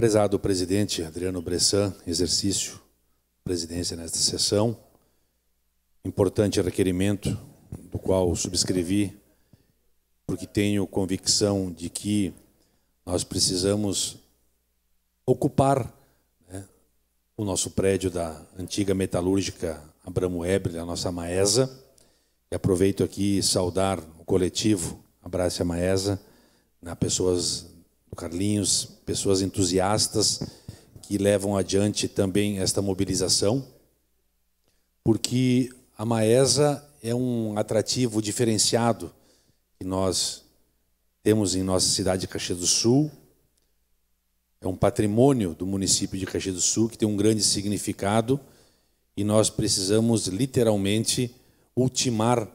Prezado presidente Adriano Bressan, exercício presidência nesta sessão, importante requerimento do qual subscrevi, porque tenho convicção de que nós precisamos ocupar né, o nosso prédio da antiga metalúrgica Abramo Ebre, a nossa Maesa, e aproveito aqui saudar o coletivo Abrace a Maesa, na né, pessoas Carlinhos, pessoas entusiastas que levam adiante também esta mobilização, porque a Maesa é um atrativo diferenciado que nós temos em nossa cidade de Caxias do Sul. É um patrimônio do município de Caxias do Sul que tem um grande significado e nós precisamos literalmente ultimar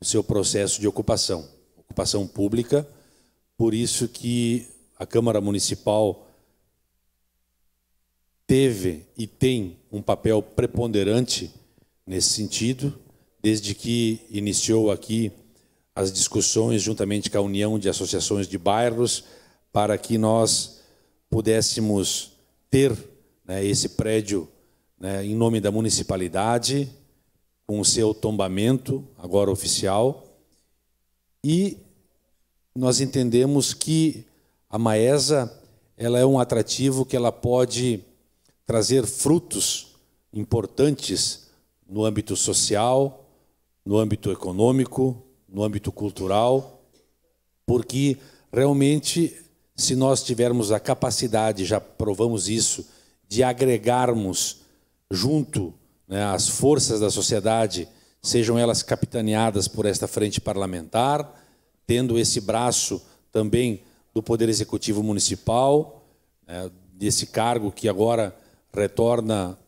o seu processo de ocupação, ocupação pública. Por isso que a Câmara Municipal teve e tem um papel preponderante nesse sentido, desde que iniciou aqui as discussões juntamente com a União de Associações de Bairros para que nós pudéssemos ter né, esse prédio né, em nome da municipalidade, com o seu tombamento, agora oficial, e nós entendemos que a maesa ela é um atrativo que ela pode trazer frutos importantes no âmbito social, no âmbito econômico, no âmbito cultural, porque realmente se nós tivermos a capacidade, já provamos isso, de agregarmos junto né, as forças da sociedade, sejam elas capitaneadas por esta frente parlamentar, tendo esse braço também do Poder Executivo Municipal, né, desse cargo que agora retorna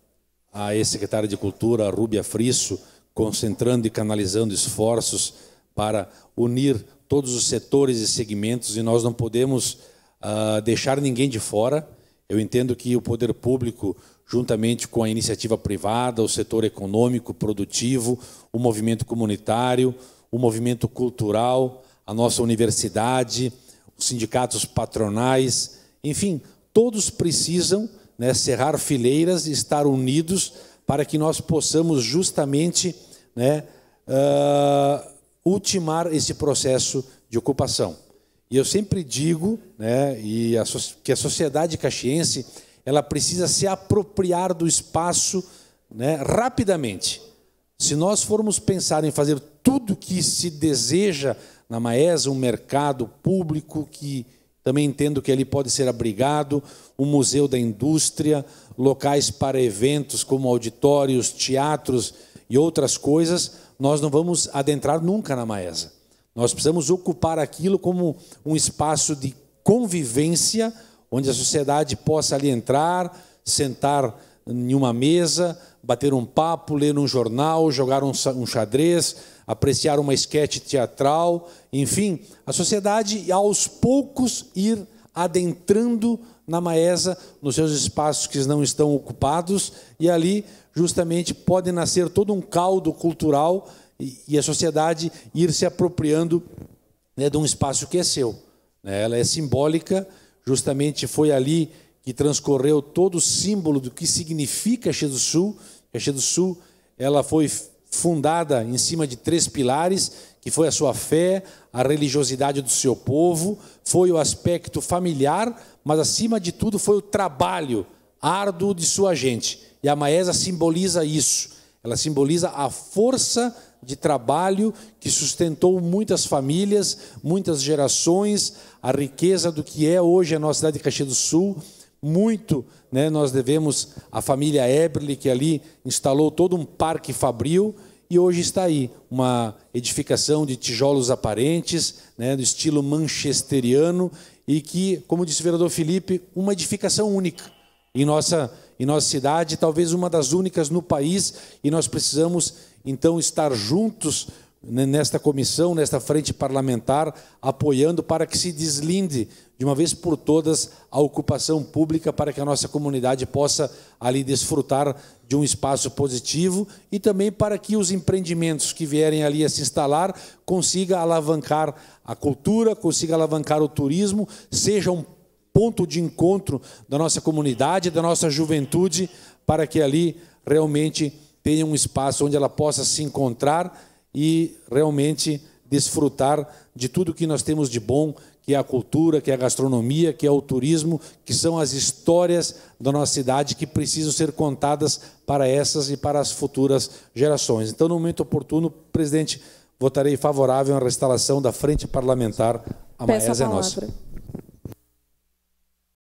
à ex-secretária de Cultura, Rúbia Frisso, concentrando e canalizando esforços para unir todos os setores e segmentos, e nós não podemos uh, deixar ninguém de fora. Eu entendo que o poder público, juntamente com a iniciativa privada, o setor econômico, produtivo, o movimento comunitário, o movimento cultural, a nossa universidade, sindicatos patronais, enfim, todos precisam né, cerrar fileiras e estar unidos para que nós possamos justamente né, uh, ultimar esse processo de ocupação. E eu sempre digo né, e a, que a sociedade caxiense ela precisa se apropriar do espaço né, rapidamente. Se nós formos pensar em fazer tudo que se deseja na Maesa, um mercado público que também entendo que ali pode ser abrigado, um Museu da Indústria, locais para eventos como auditórios, teatros e outras coisas, nós não vamos adentrar nunca na Maesa. Nós precisamos ocupar aquilo como um espaço de convivência, onde a sociedade possa ali entrar, sentar em uma mesa, bater um papo, ler um jornal, jogar um, xadrez, apreciar uma esquete teatral, enfim, a sociedade aos poucos ir adentrando na Maesa, nos seus espaços que não estão ocupados, e ali justamente pode nascer todo um caldo cultural e, a sociedade ir se apropriando né, de um espaço que é seu. Né. Ela é simbólica, justamente foi ali que transcorreu todo o símbolo do que significa Caxias do Sul. Caxias do Sul, ela foi fundada em cima de três pilares, que foi a sua fé, a religiosidade do seu povo, foi o aspecto familiar, mas acima de tudo foi o trabalho árduo de sua gente. E a Maesa simboliza isso. Ela simboliza a força de trabalho que sustentou muitas famílias, muitas gerações, a riqueza do que é hoje a nossa cidade de Caxias do Sul, muito né, nós devemos à família Eberle, que ali instalou todo um parque fabril, e hoje está aí uma edificação de tijolos aparentes, né, do estilo manchesteriano, e que, como disse o vereador Felipe, uma edificação única em nossa, em nossa cidade, talvez uma das únicas no país, e nós precisamos então estar juntos nesta comissão, nesta frente parlamentar, apoiando para que se deslinde de uma vez por todas a ocupação pública para que a nossa comunidade possa ali desfrutar de um espaço positivo e também para que os empreendimentos que vierem ali a se instalar consiga alavancar a cultura, consiga alavancar o turismo, seja um ponto de encontro da nossa comunidade, da nossa juventude, para que ali realmente tenha um espaço onde ela possa se encontrar e realmente desfrutar de tudo que nós temos de bom, que é a cultura, que é a gastronomia, que é o turismo, que são as histórias da nossa cidade que precisam ser contadas para essas e para as futuras gerações. Então, no momento oportuno, presidente, votarei favorável à restauração da Frente Parlamentar. A Maia é nossa.